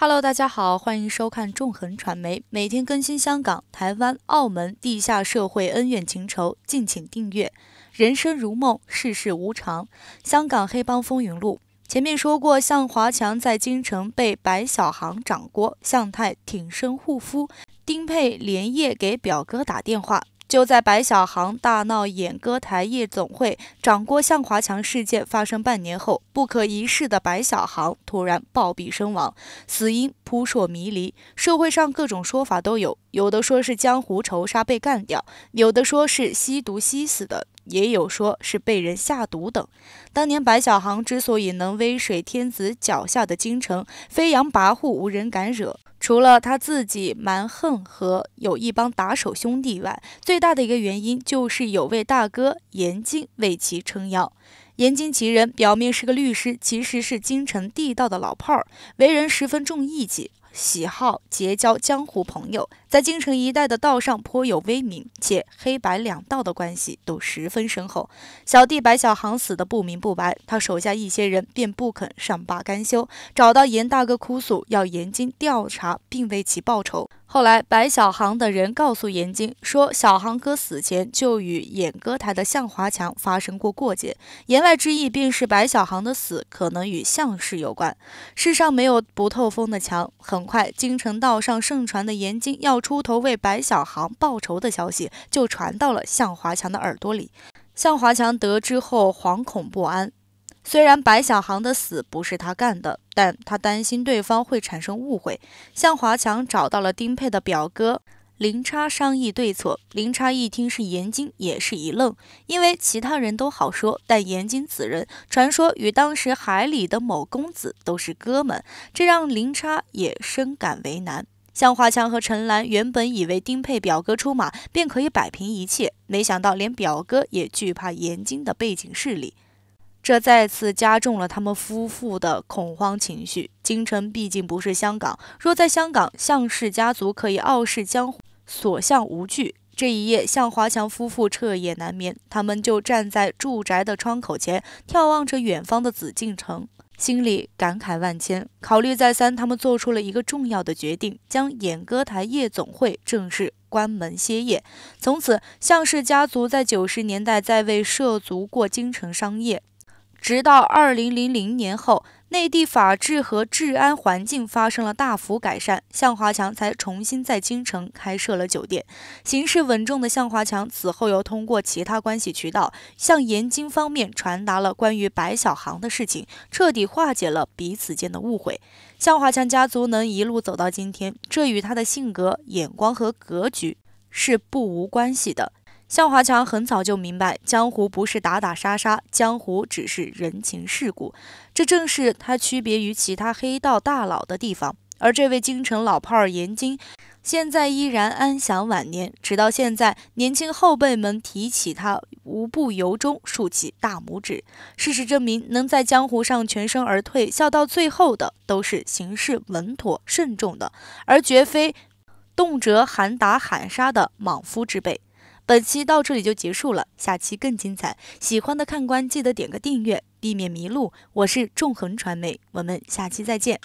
Hello，大家好，欢迎收看纵横传媒，每天更新香港、台湾、澳门地下社会恩怨情仇，敬请订阅。人生如梦，世事无常。香港黑帮风云录前面说过，向华强在京城被白小航掌掴，向太挺身护夫，丁佩连夜给表哥打电话。就在白小航大闹演歌台夜总会、掌掴向华强事件发生半年后，不可一世的白小航突然暴毙身亡，死因扑朔迷离，社会上各种说法都有，有的说是江湖仇杀被干掉，有的说是吸毒吸死的，也有说是被人下毒等。当年白小航之所以能威水天子脚下的京城飞扬跋扈，无人敢惹。除了他自己蛮横和有一帮打手兄弟外，最大的一个原因就是有位大哥严金为其撑腰。严金其人表面是个律师，其实是京城地道的老炮儿，为人十分重义气。喜好结交江湖朋友，在京城一带的道上颇有威名，且黑白两道的关系都十分深厚。小弟白小航死得不明不白，他手下一些人便不肯善罢甘休，找到严大哥哭诉，要严京调查，并为其报仇。后来，白小航等人告诉严晶说，小航哥死前就与演歌台的向华强发生过过节，言外之意便是白小航的死可能与向氏有关。世上没有不透风的墙，很快，京城道上盛传的严晶要出头为白小航报仇的消息就传到了向华强的耳朵里。向华强得知后，惶恐不安。虽然白小航的死不是他干的，但他担心对方会产生误会。向华强找到了丁佩的表哥林叉商议对错。林叉一听是严金，也是一愣，因为其他人都好说，但严金此人传说与当时海里的某公子都是哥们，这让林叉也深感为难。向华强和陈兰原本以为丁佩表哥出马便可以摆平一切，没想到连表哥也惧怕严金的背景势力。这再次加重了他们夫妇的恐慌情绪。京城毕竟不是香港，若在香港，向氏家族可以傲视江湖，所向无惧。这一夜，向华强夫妇彻夜难眠，他们就站在住宅的窗口前，眺望着远方的紫禁城，心里感慨万千。考虑再三，他们做出了一个重要的决定：将演歌台夜总会正式关门歇业。从此，向氏家族在九十年代再未涉足过京城商业。直到二零零零年后，内地法治和治安环境发生了大幅改善，向华强才重新在京城开设了酒店。行事稳重的向华强此后又通过其他关系渠道向延津方面传达了关于白小航的事情，彻底化解了彼此间的误会。向华强家族能一路走到今天，这与他的性格、眼光和格局是不无关系的。向华强很早就明白，江湖不是打打杀杀，江湖只是人情世故。这正是他区别于其他黑道大佬的地方。而这位京城老炮儿严金，现在依然安享晚年。直到现在，年轻后辈们提起他，无不由衷竖起大拇指。事实证明，能在江湖上全身而退、笑到最后的，都是行事稳妥、慎重的，而绝非动辄喊打喊杀的莽夫之辈。本期到这里就结束了，下期更精彩。喜欢的看官记得点个订阅，避免迷路。我是纵横传媒，我们下期再见。